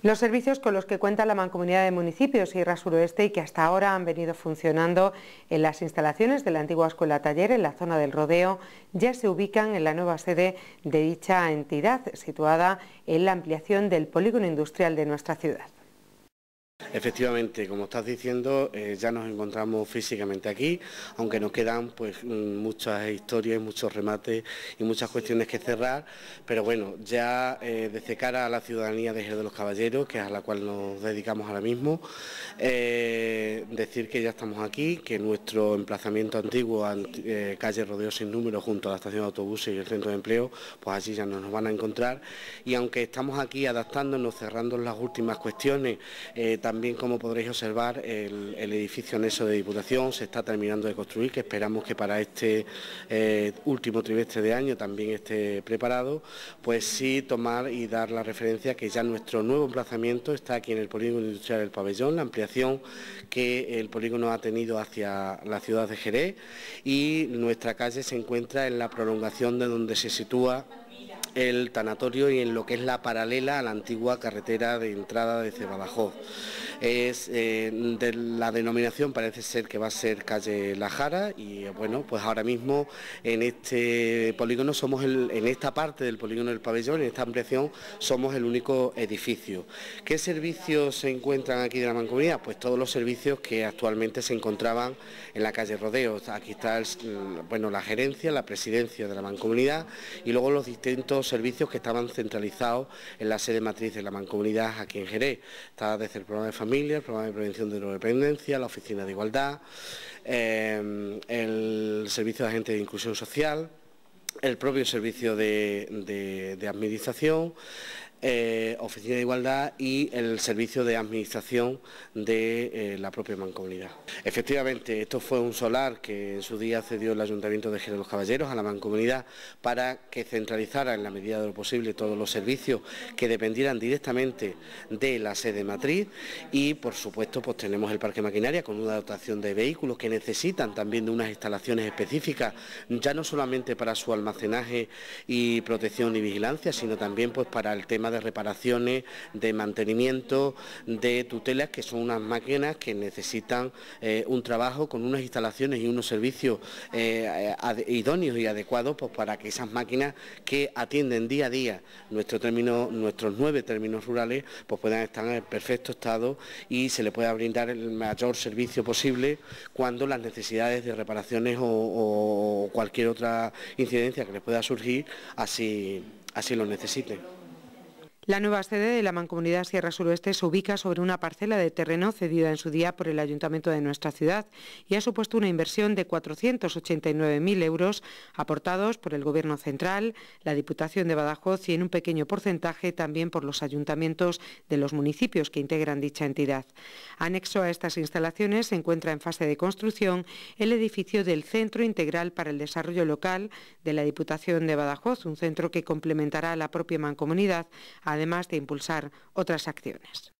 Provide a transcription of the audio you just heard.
Los servicios con los que cuenta la Mancomunidad de Municipios Sierra Suroeste y que hasta ahora han venido funcionando en las instalaciones de la antigua Escuela Taller en la zona del Rodeo ya se ubican en la nueva sede de dicha entidad situada en la ampliación del polígono industrial de nuestra ciudad. Efectivamente, como estás diciendo, eh, ya nos encontramos físicamente aquí, aunque nos quedan pues mm, muchas historias, y muchos remates y muchas cuestiones que cerrar, pero bueno, ya desde eh, cara a la ciudadanía de Jerez de los Caballeros, que es a la cual nos dedicamos ahora mismo, eh, decir que ya estamos aquí, que nuestro emplazamiento antiguo, calle Rodeo sin número, junto a la estación de autobuses y el centro de empleo, pues allí ya no nos van a encontrar, y aunque estamos aquí adaptándonos, cerrando las últimas cuestiones, también también, como podréis observar, el, edificio edificio eso de Diputación se está terminando de construir, que esperamos que para este eh, último trimestre de año también esté preparado, pues sí tomar y dar la referencia que ya nuestro nuevo emplazamiento está aquí en el polígono industrial del pabellón, la ampliación que el polígono ha tenido hacia la ciudad de Jerez y nuestra calle se encuentra en la prolongación de donde se sitúa el tanatorio y en lo que es la paralela a la antigua carretera de entrada de Badajoz. Es, eh, la denominación parece ser que va a ser calle La Jara y bueno, pues ahora mismo en este polígono somos en esta parte del polígono del pabellón, en esta ampliación somos el único edificio. ¿Qué servicios se encuentran aquí de la mancomunidad? Pues todos los servicios que actualmente se encontraban en la calle Rodeo. Aquí está bueno, la gerencia, la presidencia de la mancomunidad y luego los distintos servicios que estaban centralizados en la sede matriz de la mancomunidad aquí en Jerez. Estaba desde el programa de familia, el programa de prevención de no dependencia, la oficina de igualdad, eh, el servicio de agentes de inclusión social, el propio servicio de administración, eh, Oficina de Igualdad y el Servicio de Administración de eh, la propia mancomunidad. Efectivamente, esto fue un solar que en su día cedió el Ayuntamiento de Jerez los Caballeros a la mancomunidad para que centralizara en la medida de lo posible todos los servicios que dependieran directamente de la sede matriz y, por supuesto, pues tenemos el Parque Maquinaria con una dotación de vehículos que necesitan también de unas instalaciones específicas, ya no solamente para su almacenaje y protección y vigilancia, sino también pues para el tema de reparaciones, de mantenimiento, de tutelas, que son unas máquinas que necesitan eh, un trabajo con unas instalaciones y unos servicios eh, idóneos y adecuados pues, para que esas máquinas que atienden día a día nuestros nueve términos rurales pues puedan estar en el perfecto estado y se le pueda brindar el mayor servicio posible cuando las necesidades de reparaciones o, cualquier otra incidencia que les pueda surgir así, así lo necesiten. La nueva sede de la Mancomunidad Sierra Suroeste se ubica sobre una parcela de terreno cedida en su día por el Ayuntamiento de nuestra ciudad y ha supuesto una inversión de 489.000 euros aportados por el Gobierno Central, la Diputación de Badajoz y en un pequeño porcentaje también por los ayuntamientos de los municipios que integran dicha entidad. Anexo a estas instalaciones se encuentra en fase de construcción el edificio del Centro Integral para el Desarrollo Local de la Diputación de Badajoz, un centro que complementará a la propia Mancomunidad a además de impulsar otras acciones.